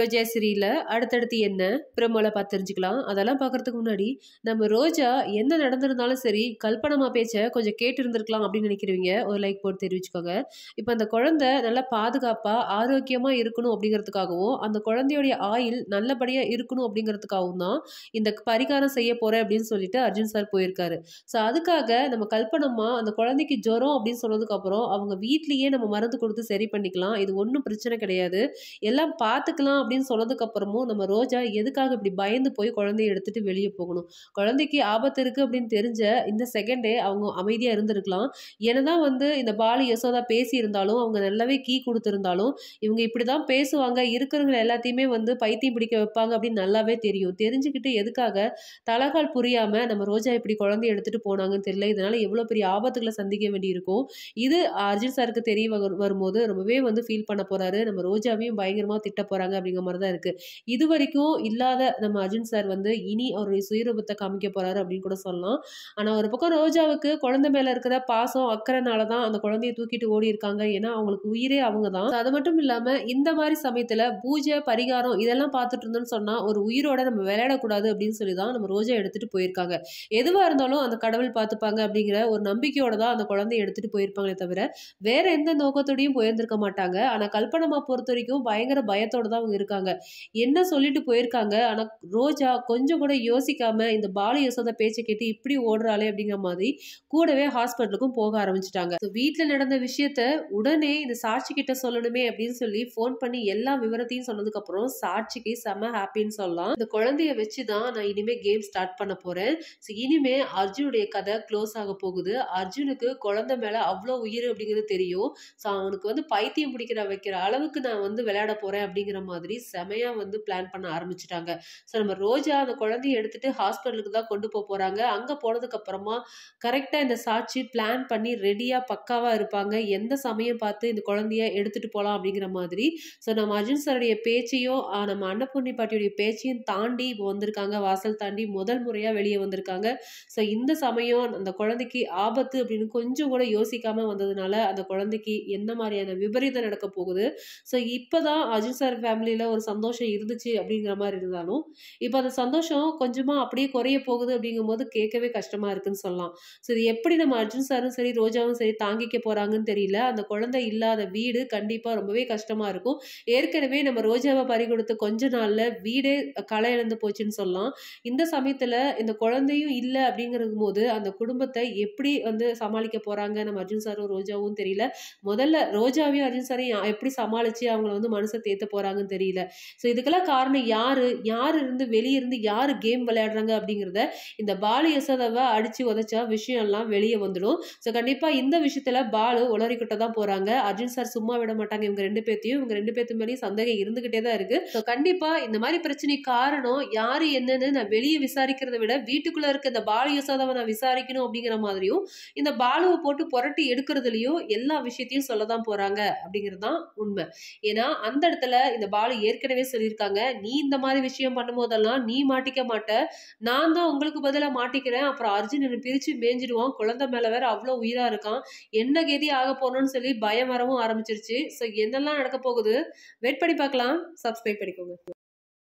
ரோஜாசிரியில் அடுத்தடுத்து என்ன பிரமோல பார்த்து தெரிஞ்சுக்கலாம் அதெல்லாம் பார்க்குறதுக்கு முன்னாடி நம்ம ரோஜா என்ன நடந்திருந்தாலும் சரி கல்பனமாக பேச்சை கொஞ்சம் கேட்டு இருந்திருக்கலாம் அப்படின்னு நினைக்கிறவங்க ஒரு லைக் போட்டு தெரிவிச்சுக்கோங்க இப்போ அந்த குழந்தை நல்லா பாதுகாப்பாக ஆரோக்கியமாக இருக்கணும் அப்படிங்கிறதுக்காகவும் அந்த குழந்தையோடைய ஆயில் நல்லபடியாக இருக்கணும் அப்படிங்கிறதுக்காகவும் தான் இந்த பரிகாரம் செய்ய போகிறேன் அப்படின்னு சொல்லிட்டு அர்ஜுன் சார் போயிருக்காரு ஸோ அதுக்காக நம்ம கல்பனம்மா அந்த குழந்தைக்கு ஜுரம் அப்படின்னு சொன்னதுக்கப்புறம் அவங்க வீட்லேயே நம்ம மருந்து கொடுத்து சரி பண்ணிக்கலாம் இது ஒன்றும் பிரச்சனை கிடையாது எல்லாம் பார்த்துக்கலாம் அப்படின்னு சொன்னதுக்கப்புறமும் நம்ம ரோஜா எதுக்காக இப்படி பயந்து போய் குழந்தைய எடுத்துகிட்டு வெளியே போகணும் குழந்தைக்கு ஆபத்து இருக்குது அப்படின்னு தெரிஞ்ச இந்த செகண்டே அவங்க அமைதியாக இருந்திருக்கலாம் என்னதான் வந்து இந்த பாலு யசோதா பேசியிருந்தாலும் அவங்க நல்லாவே கீ கொடுத்துருந்தாலும் இவங்க இப்படி தான் பேசுவாங்க இருக்கிறவங்க எல்லாத்தையுமே வந்து பைத்தியம் பிடிக்க வைப்பாங்க அப்படின்னு நல்லாவே தெரியும் தெரிஞ்சுக்கிட்டு எதுக்காக தலகால் புரியாமல் நம்ம ரோஜா இப்படி குழந்தைய எடுத்துகிட்டு போனாங்கன்னு தெரியல இதனால் எவ்வளோ பெரிய ஆபத்துகளை சந்திக்க வேண்டியிருக்கும் இது அர்ஜுன் சாருக்கு தெரிய வரும்போது ரொம்பவே வந்து ஃபீல் பண்ண போகிறாரு நம்ம ரோஜாவையும் பயங்கரமாக திட்ட போகிறாங்க அப்படின்னு அப்படிங்கிற மாதிரி தான் இருக்குது இது வரைக்கும் இல்லாத நம்ம அஜின் சார் வந்து இனி அவருடைய சுயரூபத்தை காமிக்க போகிறாரு அப்படின்னு கூட சொல்லலாம் ஆனால் ஒரு பக்கம் ரோஜாவுக்கு குழந்தை மேலே இருக்கிற பாசம் அக்கறனால தான் அந்த குழந்தைய தூக்கிட்டு ஓடி இருக்காங்க ஏன்னா அவங்களுக்கு உயிரே அவங்க தான் அது மட்டும் இல்லாமல் இந்த மாதிரி சமயத்தில் பூஜை பரிகாரம் இதெல்லாம் பார்த்துட்டு இருந்தோம்னு சொன்னால் ஒரு உயிரோட நம்ம விளையாடக்கூடாது அப்படின்னு சொல்லி தான் நம்ம ரோஜா எடுத்துகிட்டு போயிருக்காங்க எதுவாக இருந்தாலும் அந்த கடவுள் பார்த்துப்பாங்க அப்படிங்கிற ஒரு நம்பிக்கையோட தான் அந்த குழந்தைய எடுத்துகிட்டு போயிருப்பாங்களே தவிர வேற எந்த நோக்கத்தோடையும் போயிருந்திருக்க மாட்டாங்க ஆனால் கல்பனமா பொறுத்த வரைக்கும் பயங்கர பயத்தோடு தான் அவங்க இருக்காங்க என்ன சொல்லிட்டு போயிருக்காங்க ஆனால் ரோஜா கொஞ்சம் கூட யோசிக்காம இந்த பாலு யசோதா பேச்சை கேட்டு இப்படி ஓடுறாளே அப்படிங்கிற மாதிரி கூடவே ஹாஸ்பிட்டலுக்கும் போக ஆரம்பிச்சிட்டாங்க வீட்டில் நடந்த விஷயத்த உடனே இந்த சாட்சி கிட்ட சொல்லணுமே அப்படின்னு சொல்லி ஃபோன் பண்ணி எல்லா விவரத்தையும் சொன்னதுக்கப்புறம் சாட்சிக்கு செம ஹாப்பின்னு சொல்லலாம் இந்த குழந்தைய வச்சு தான் நான் இனிமேல் கேம் ஸ்டார்ட் பண்ண போகிறேன் ஸோ இனிமே அர்ஜுனுடைய கதை க்ளோஸ் ஆக போகுது அர்ஜுனுக்கு குழந்தை மேலே அவ்வளோ உயிர் அப்படிங்கிறது தெரியும் ஸோ அவனுக்கு வந்து பைத்தியம் பிடிக்கிற வைக்கிற அளவுக்கு நான் வந்து விளையாட போகிறேன் அப்படிங்கிற மாதிரி பண்ணி செமையாக வந்து பிளான் பண்ண ஆரம்பிச்சிட்டாங்க ஸோ நம்ம ரோஜா அந்த குழந்தைய எடுத்துட்டு ஹாஸ்பிட்டலுக்கு தான் கொண்டு போக போகிறாங்க அங்கே போனதுக்கப்புறமா கரெக்டாக இந்த சாட்சி பிளான் பண்ணி ரெடியாக பக்காவாக இருப்பாங்க எந்த சமயம் பார்த்து இந்த குழந்தைய எடுத்துகிட்டு போகலாம் அப்படிங்கிற மாதிரி ஸோ நம்ம அர்ஜுன் சாருடைய பேச்சையும் நம்ம அன்னபூர்ணி பாட்டியுடைய பேச்சையும் தாண்டி இப்போ வந்திருக்காங்க வாசல் தாண்டி முதல் முறையாக வெளியே வந்திருக்காங்க ஸோ இந்த சமயம் அந்த குழந்தைக்கு ஆபத்து அப்படின்னு கொஞ்சம் கூட யோசிக்காமல் வந்ததுனால அந்த குழந்தைக்கு என்ன மாதிரியான விபரீதம் நடக்க போகுது ஸோ இப்போ தான் சார் ஃபேமிலியில் ஒரு சந்தோஷம் இருந்துச்சு அப்படிங்கிற மாதிரி இருந்தாலும் இப்போ அந்த சந்தோஷம் கொஞ்சமாக அப்படியே குறைய போகுது அப்படிங்கும் போது கேட்கவே கஷ்டமாக இருக்குன்னு சொல்லலாம் ஸோ இது எப்படி நம்ம அர்ஜுன் சாரும் சரி ரோஜாவும் சரி தாங்கிக்க போகிறாங்கன்னு தெரியல அந்த குழந்தை இல்லாத வீடு கண்டிப்பாக ரொம்பவே கஷ்டமாக இருக்கும் ஏற்கனவே நம்ம ரோஜாவை பறி கொடுத்த கொஞ்ச நாளில் வீடே களை இழந்து போச்சுன்னு சொல்லலாம் இந்த சமயத்தில் இந்த குழந்தையும் இல்லை அப்படிங்கிறது போது அந்த குடும்பத்தை எப்படி வந்து சமாளிக்க போகிறாங்க நம்ம அர்ஜுன் சாரும் ரோஜாவும் தெரியல முதல்ல ரோஜாவையும் அர்ஜுன் சாரையும் எப்படி சமாளித்து அவங்கள வந்து மனசை தேத்த போகிறாங்கன்னு தெரியல முடியல ஸோ இதுக்கெல்லாம் காரணம் யார் யார் இருந்து வெளியிருந்து யார் கேம் விளையாடுறாங்க அப்படிங்கிறத இந்த பாலு யசோதாவை அடித்து உதச்சா விஷயம்லாம் வெளியே வந்துடும் ஸோ கண்டிப்பாக இந்த விஷயத்தில் பாலு உளறிக்கிட்ட தான் போகிறாங்க அர்ஜுன் சார் சும்மா விட மாட்டாங்க இவங்க ரெண்டு பேர்த்தையும் இவங்க ரெண்டு பேர்த்து மேலேயும் சந்தேகம் இருந்துக்கிட்டே தான் இருக்குது ஸோ கண்டிப்பாக இந்த மாதிரி பிரச்சனை காரணம் யார் என்னன்னு நான் வெளியே விசாரிக்கிறத விட வீட்டுக்குள்ளே இருக்க இந்த பாலு யசோதாவை நான் விசாரிக்கணும் அப்படிங்கிற மாதிரியும் இந்த பாலுவை போட்டு புரட்டி எடுக்கிறதுலையும் எல்லா விஷயத்தையும் சொல்ல தான் போகிறாங்க அப்படிங்கிறது தான் உண்மை ஏன்னா அந்த இடத்துல இந்த பாலு ஏற்கனவே சொல்லியிருக்காங்க நீ இந்த மாதிரி விஷயம் பண்ணும்போதெல்லாம் நீ மாட்டிக்க மாட்ட நான் தான் உங்களுக்கு பதிலாக மாட்டிக்கிறேன் அப்புறம் அர்ஜுன் என்னை பிரித்து மேஞ்சிடுவான் குழந்தை மேலே வேற அவ்வளோ உயிராக இருக்கான் என்ன கெதி ஆக போகணும்னு சொல்லி பயம் வரவும் ஆரம்பிச்சிருச்சு ஸோ என்னெல்லாம் நடக்க போகுது வெயிட் பண்ணி பார்க்கலாம் சப்ஸ்கிரைப் பண்ணிக்கோங்க